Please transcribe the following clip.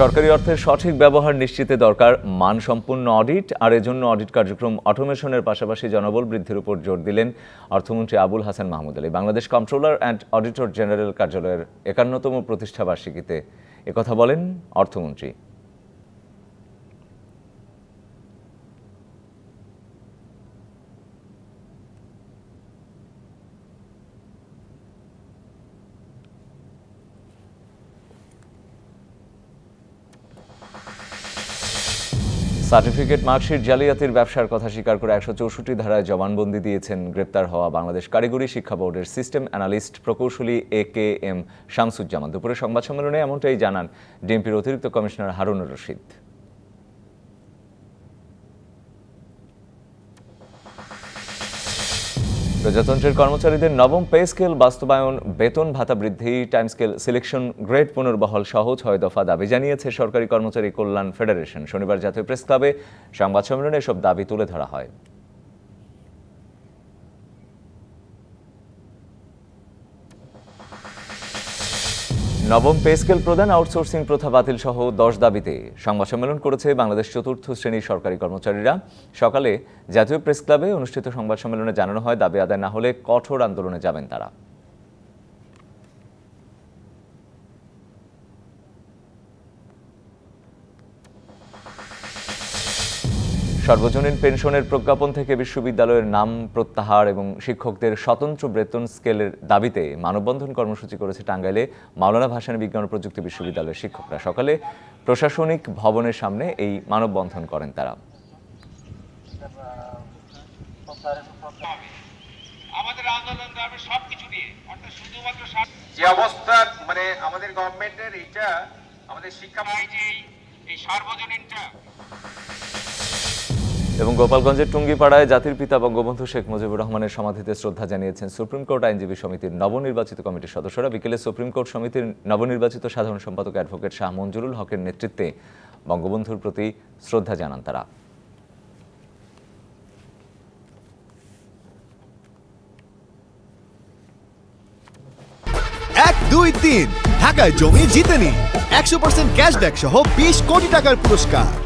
সরকারি অর্থের সঠিক ব্যবহার নিশ্চিতে দরকার মানসম্পন্ন অডিট আর এজন্য অডিট কার্যক্রম অটোমেশনের পাশাপাশি জনবল বৃদ্ধির উপর জোর দিলেন অর্থমন্ত্রী Abul Hasan Mahmud Ali Bangladesh controller and auditor general কার্যালয়ের একান্নতম প্রতিষ্ঠাবার্ষিকীতে একথা বলেন অর্থমন্ত্রী সার্টিফিকেট মার্কশিট জালিয়াতির ব্যবসার কথা স্বীকার করে একশো চৌষট্টি ধারায় জবানবন্দি দিয়েছেন গ্রেপ্তার হওয়া বাংলাদেশ কারিগরি শিক্ষা বোর্ডের সিস্টেম অ্যানালিস্ট প্রকৌশলী এ কে এম শামসুজ্জামান দুপুরে সংবাদ সম্মেলনে এমনটাই জানান ডিএমপির অতিরিক্ত কমিশনার হারুনুর রশিদ প্রজাতন্ত্রের কর্মচারীদের নবম পে স্কেল বাস্তবায়ন বেতন ভাতা বৃদ্ধি টাইম স্কেল সিলেকশন গ্রেড পুনর্বহল সহ ছয় দফা দাবি জানিয়েছে সরকারি কর্মচারী কল্যাণ ফেডারেশন শনিবার জাতীয় প্রেস ক্লাবে সংবাদ সম্মেলনে এসব দাবি তুলে ধরা হয় নবম পে স্কেল প্রদান আউটসোর্সিং প্রথা বাতিল সহ দশ দাবিতে সংবাদ সম্মেলন করেছে বাংলাদেশ চতুর্থ শ্রেণীর সরকারি কর্মচারীরা সকালে জাতীয় প্রেস ক্লাবে অনুষ্ঠিত সংবাদ সম্মেলনে জানানো হয় দাবি আদায় না হলে কঠোর আন্দোলনে যাবেন তারা সর্বজনীন পেনশনের প্রজ্ঞাপন থেকে বিশ্ববিদ্যালয়ের নাম প্রত্যাহার এবং শিক্ষকদের স্বতন্ত্র বেতন স্কেলের দাবিতে মানববন্ধন কর্মসূচি করেছে টাঙ্গাইলে মাওলানা ভাসানী বিজ্ঞান ও প্রযুক্তি বিশ্ববিদ্যালয়ের শিক্ষকরা সকালে প্রশাসনিক ভবনের সামনে এই মানববন্ধন করেন তারা আমাদের মানে এই সার্বজনীনটা এবং গোপালগঞ্জের টুঙ্গিপাড়ায় জাতির পিতা বঙ্গবন্ধু শেখ মুজিবুর রহমানের সমাধিতে শ্রদ্ধা জানিয়েছেন সুপ্রিম কোর্ট আইনজীবী সমিতির নবনির্বাচিত কমিটির সদস্যরা বিকেলে সুপ্রিম কোর্ট সমিতির নবনির্বাচিত সাধারণ সম্পাদক অ্যাডভোকেট শাহ মঞ্জুরুল হকের নেতৃত্বে বঙ্গবন্ধুর প্রতি শ্রদ্ধা জানান তারা এক দুই তিন ঢাকায় জমি জিতেনি একশো পার্সেন্ট ক্যাশব্যাক সহ বিশ কোটি টাকার পুরস্কার